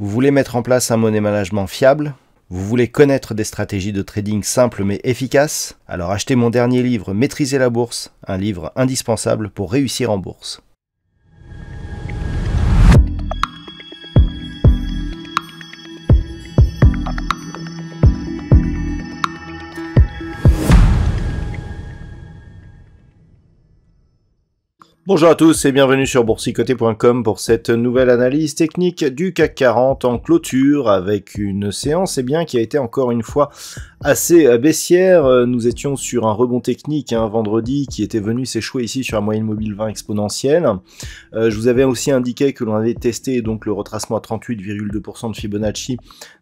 Vous voulez mettre en place un monnaie management fiable vous voulez connaître des stratégies de trading simples mais efficaces Alors achetez mon dernier livre Maîtriser la bourse, un livre indispensable pour réussir en bourse. Bonjour à tous et bienvenue sur boursicoté.com pour cette nouvelle analyse technique du CAC 40 en clôture avec une séance eh bien, qui a été encore une fois assez baissière. Nous étions sur un rebond technique un hein, vendredi qui était venu s'échouer ici sur la moyenne mobile 20 exponentielle. Euh, je vous avais aussi indiqué que l'on avait testé donc le retracement à 38,2% de Fibonacci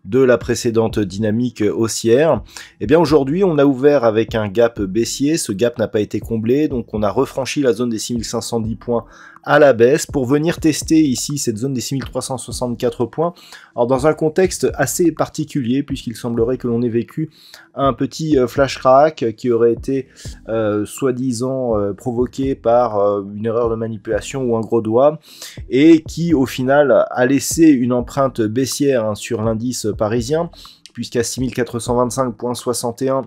de la précédente dynamique haussière. Et eh bien aujourd'hui on a ouvert avec un gap baissier, ce gap n'a pas été comblé donc on a refranchi la zone des 6500 points à la baisse pour venir tester ici cette zone des 6364 points. Alors dans un contexte assez particulier puisqu'il semblerait que l'on ait vécu un petit euh, flash crack qui aurait été euh, soi-disant euh, provoqué par une erreur de manipulation ou un gros doigt et qui au final a laissé une empreinte baissière hein, sur l'indice parisien puisqu'à 6425.61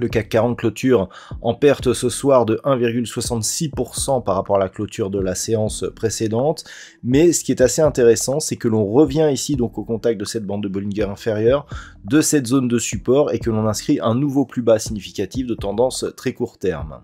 le CAC 40 clôture en perte ce soir de 1,66% par rapport à la clôture de la séance précédente. Mais ce qui est assez intéressant, c'est que l'on revient ici donc au contact de cette bande de Bollinger inférieure, de cette zone de support et que l'on inscrit un nouveau plus bas significatif de tendance très court terme.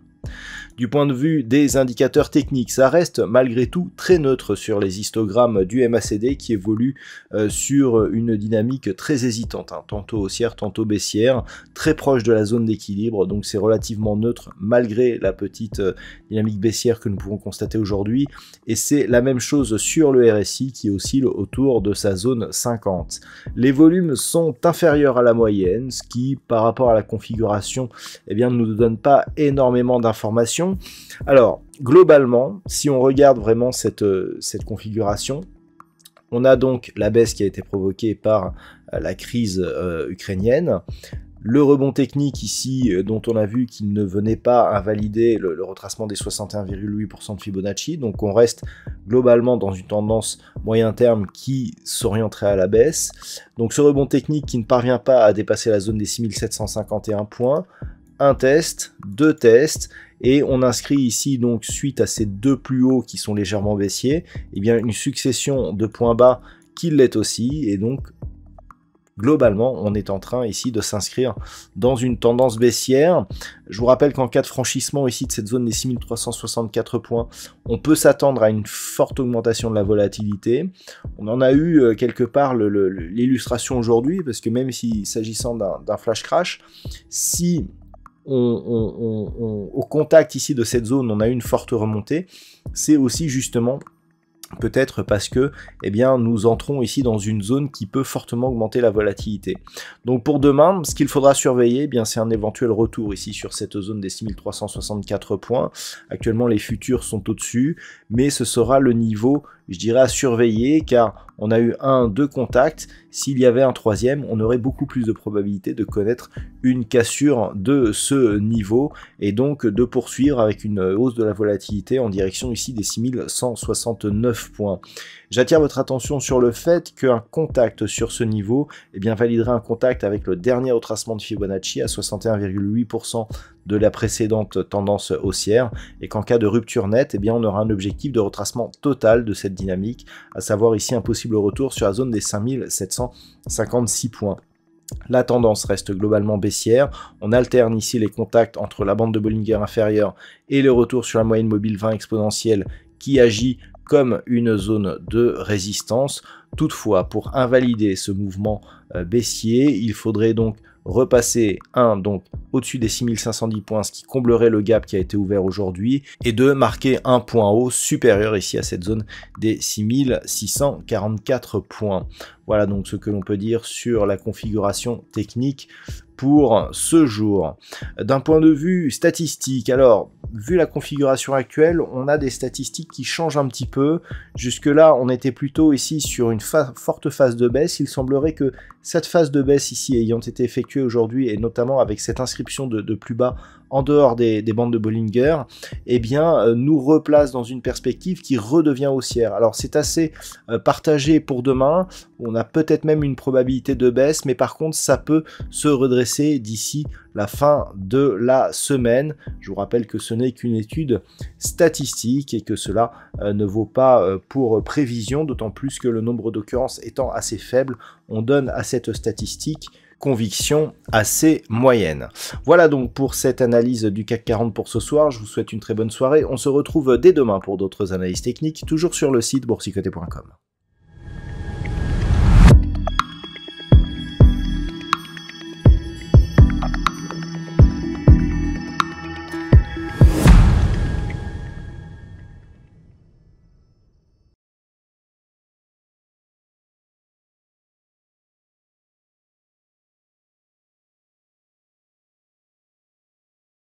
Du point de vue des indicateurs techniques, ça reste malgré tout très neutre sur les histogrammes du MACD qui évolue euh, sur une dynamique très hésitante, hein. tantôt haussière, tantôt baissière, très proche de la zone d'équilibre, donc c'est relativement neutre malgré la petite euh, dynamique baissière que nous pouvons constater aujourd'hui. Et c'est la même chose sur le RSI qui oscille autour de sa zone 50. Les volumes sont inférieurs à la moyenne, ce qui par rapport à la configuration eh ne nous donne pas énormément d'informations alors, globalement, si on regarde vraiment cette, euh, cette configuration, on a donc la baisse qui a été provoquée par euh, la crise euh, ukrainienne, le rebond technique ici, dont on a vu qu'il ne venait pas invalider le, le retracement des 61,8% de Fibonacci, donc on reste globalement dans une tendance moyen terme qui s'orienterait à la baisse. Donc ce rebond technique qui ne parvient pas à dépasser la zone des 6751 points, un test, deux tests, et on inscrit ici donc suite à ces deux plus hauts qui sont légèrement baissiers, et eh bien une succession de points bas qui l'est aussi, et donc globalement, on est en train ici de s'inscrire dans une tendance baissière. Je vous rappelle qu'en cas de franchissement ici de cette zone des 6364 points, on peut s'attendre à une forte augmentation de la volatilité. On en a eu euh, quelque part l'illustration aujourd'hui, parce que même s'il s'agissant d'un flash crash, si au contact ici de cette zone, on a une forte remontée, c'est aussi justement peut-être parce que eh bien, nous entrons ici dans une zone qui peut fortement augmenter la volatilité. Donc pour demain, ce qu'il faudra surveiller, eh bien c'est un éventuel retour ici sur cette zone des 6364 points. Actuellement, les futurs sont au-dessus, mais ce sera le niveau je dirais à surveiller car on a eu un, deux contacts. S'il y avait un troisième, on aurait beaucoup plus de probabilité de connaître une cassure de ce niveau et donc de poursuivre avec une hausse de la volatilité en direction ici des 6169 points. J'attire votre attention sur le fait qu'un contact sur ce niveau eh bien, validerait un contact avec le dernier retracement de Fibonacci à 61,8% de la précédente tendance haussière et qu'en cas de rupture nette, eh bien, on aura un objectif de retracement total de cette dynamique, à savoir ici un possible retour sur la zone des 5756 points. La tendance reste globalement baissière. On alterne ici les contacts entre la bande de Bollinger inférieure et le retour sur la moyenne mobile 20 exponentielle qui agit comme une zone de résistance. Toutefois, pour invalider ce mouvement euh, baissier, il faudrait donc repasser, un, donc au-dessus des 6510 points, ce qui comblerait le gap qui a été ouvert aujourd'hui, et de marquer un point haut supérieur ici à cette zone des 6644 points. Voilà donc ce que l'on peut dire sur la configuration technique pour ce jour. D'un point de vue statistique, alors, vu la configuration actuelle, on a des statistiques qui changent un petit peu. Jusque-là, on était plutôt ici sur une forte phase de baisse. Il semblerait que cette phase de baisse ici ayant été effectuée aujourd'hui, et notamment avec cette inscription de, de plus bas en dehors des, bandes de Bollinger, eh bien, euh, nous replace dans une perspective qui redevient haussière. Alors c'est assez euh, partagé pour demain, on a peut-être même une probabilité de baisse, mais par contre ça peut se redresser d'ici la fin de la semaine. Je vous rappelle que ce n'est qu'une étude statistique et que cela euh, ne vaut pas pour prévision, d'autant plus que le nombre d'occurrences étant assez faible, on donne à cette statistique conviction assez moyenne. Voilà donc pour cette analyse du CAC 40 pour ce soir. Je vous souhaite une très bonne soirée. On se retrouve dès demain pour d'autres analyses techniques, toujours sur le site boursicoté.com.